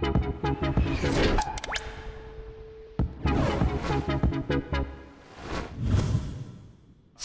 Thank you.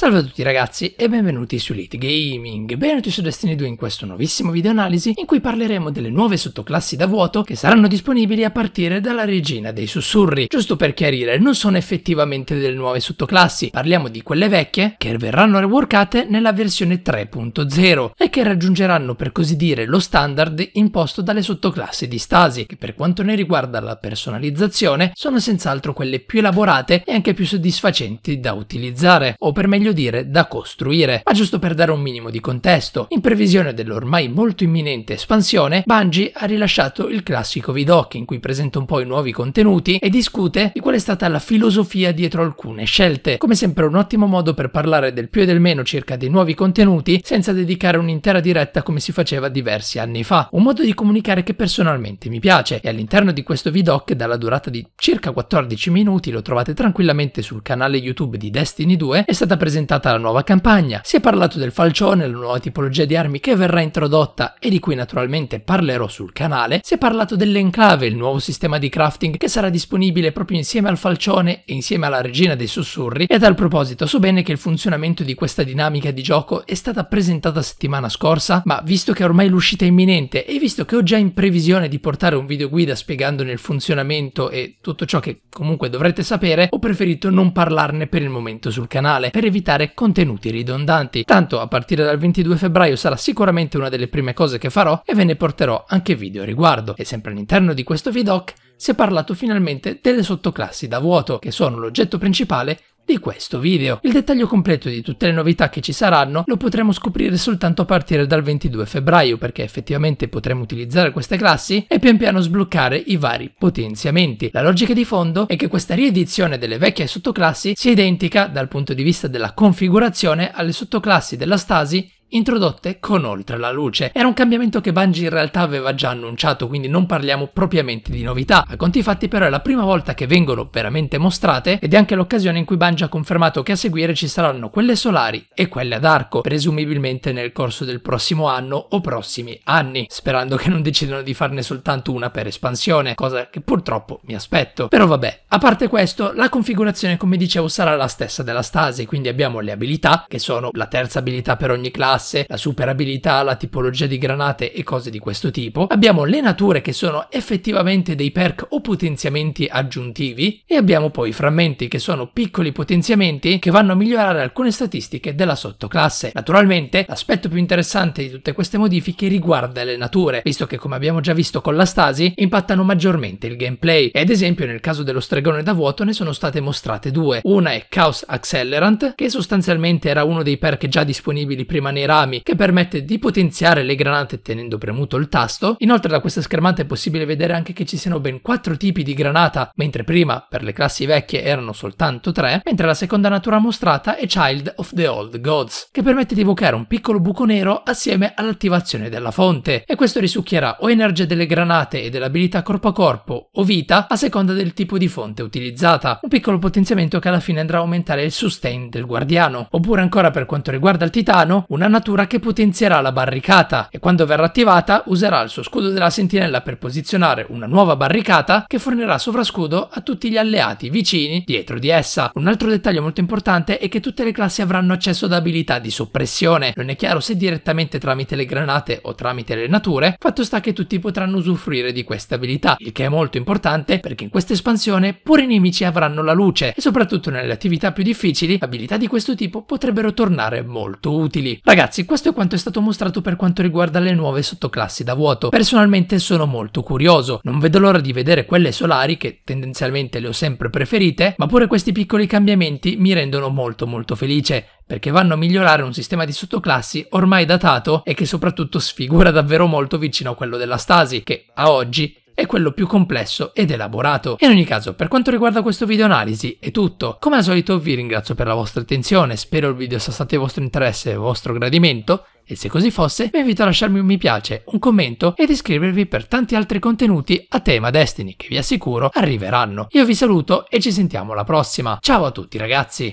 Salve a tutti ragazzi e benvenuti su Elite Gaming, benvenuti su Destiny 2 in questo nuovissimo video analisi in cui parleremo delle nuove sottoclassi da vuoto che saranno disponibili a partire dalla regina dei sussurri. Giusto per chiarire, non sono effettivamente delle nuove sottoclassi, parliamo di quelle vecchie che verranno reworkate nella versione 3.0 e che raggiungeranno per così dire lo standard imposto dalle sottoclassi di Stasi, che per quanto ne riguarda la personalizzazione sono senz'altro quelle più elaborate e anche più soddisfacenti da utilizzare, o per meglio voglio dire da costruire. Ma giusto per dare un minimo di contesto, in previsione dell'ormai molto imminente espansione, Bungie ha rilasciato il classico vidoc in cui presenta un po' i nuovi contenuti e discute di qual è stata la filosofia dietro alcune scelte. Come sempre un ottimo modo per parlare del più e del meno circa dei nuovi contenuti senza dedicare un'intera diretta come si faceva diversi anni fa. Un modo di comunicare che personalmente mi piace e all'interno di questo vidoc dalla durata di circa 14 minuti lo trovate tranquillamente sul canale YouTube di Destiny 2 è stata presentata presentata la nuova campagna, si è parlato del falcione, la nuova tipologia di armi che verrà introdotta e di cui naturalmente parlerò sul canale, si è parlato dell'enclave, il nuovo sistema di crafting che sarà disponibile proprio insieme al falcione e insieme alla regina dei sussurri e a tal proposito so bene che il funzionamento di questa dinamica di gioco è stata presentata settimana scorsa, ma visto che ormai l'uscita è imminente e visto che ho già in previsione di portare un video guida spiegandone il funzionamento e tutto ciò che comunque dovrete sapere, ho preferito non parlarne per il momento sul canale per evitare evitare contenuti ridondanti. Tanto a partire dal 22 febbraio sarà sicuramente una delle prime cose che farò e ve ne porterò anche video a riguardo. E sempre all'interno di questo vidoc si è parlato finalmente delle sottoclassi da vuoto, che sono l'oggetto principale di questo video. Il dettaglio completo di tutte le novità che ci saranno lo potremo scoprire soltanto a partire dal 22 febbraio perché effettivamente potremo utilizzare queste classi e pian piano sbloccare i vari potenziamenti. La logica di fondo è che questa riedizione delle vecchie sottoclassi sia identica dal punto di vista della configurazione alle sottoclassi della Stasi introdotte con oltre la luce. Era un cambiamento che Bungie in realtà aveva già annunciato, quindi non parliamo propriamente di novità. A conti fatti però è la prima volta che vengono veramente mostrate ed è anche l'occasione in cui Bungie ha confermato che a seguire ci saranno quelle solari e quelle ad arco, presumibilmente nel corso del prossimo anno o prossimi anni, sperando che non decidano di farne soltanto una per espansione, cosa che purtroppo mi aspetto. Però vabbè, a parte questo, la configurazione come dicevo sarà la stessa della Stasi, quindi abbiamo le abilità, che sono la terza abilità per ogni classe, classe, la superabilità, la tipologia di granate e cose di questo tipo. Abbiamo le nature che sono effettivamente dei perk o potenziamenti aggiuntivi e abbiamo poi i frammenti che sono piccoli potenziamenti che vanno a migliorare alcune statistiche della sottoclasse. Naturalmente l'aspetto più interessante di tutte queste modifiche riguarda le nature, visto che come abbiamo già visto con la stasi impattano maggiormente il gameplay e ad esempio nel caso dello stregone da vuoto ne sono state mostrate due. Una è Chaos Accelerant che sostanzialmente era uno dei perk già disponibili prima nera rami che permette di potenziare le granate tenendo premuto il tasto. Inoltre da questa schermata è possibile vedere anche che ci siano ben quattro tipi di granata, mentre prima per le classi vecchie erano soltanto tre. mentre la seconda natura mostrata è Child of the Old Gods, che permette di evocare un piccolo buco nero assieme all'attivazione della fonte, e questo risucchierà o energia delle granate e dell'abilità corpo a corpo o vita a seconda del tipo di fonte utilizzata, un piccolo potenziamento che alla fine andrà a aumentare il sustain del guardiano. Oppure ancora per quanto riguarda il titano, una natura un'armatura che potenzierà la barricata e quando verrà attivata userà il suo scudo della sentinella per posizionare una nuova barricata che fornirà sovrascudo a tutti gli alleati vicini dietro di essa. Un altro dettaglio molto importante è che tutte le classi avranno accesso ad abilità di soppressione, non è chiaro se direttamente tramite le granate o tramite le nature, fatto sta che tutti potranno usufruire di questa abilità, il che è molto importante perché in questa espansione pure i nemici avranno la luce e soprattutto nelle attività più difficili abilità di questo tipo potrebbero tornare molto utili. Ragazzi, ragazzi, questo è quanto è stato mostrato per quanto riguarda le nuove sottoclassi da vuoto. Personalmente sono molto curioso, non vedo l'ora di vedere quelle solari che tendenzialmente le ho sempre preferite, ma pure questi piccoli cambiamenti mi rendono molto molto felice perché vanno a migliorare un sistema di sottoclassi ormai datato e che soprattutto sfigura davvero molto vicino a quello della Stasi, che a oggi è quello più complesso ed elaborato. In ogni caso, per quanto riguarda questo video analisi è tutto. Come al solito vi ringrazio per la vostra attenzione, spero il video sia stato di vostro interesse e vostro gradimento e se così fosse vi invito a lasciarmi un mi piace, un commento ed iscrivervi per tanti altri contenuti a tema Destiny che vi assicuro arriveranno. Io vi saluto e ci sentiamo alla prossima. Ciao a tutti ragazzi!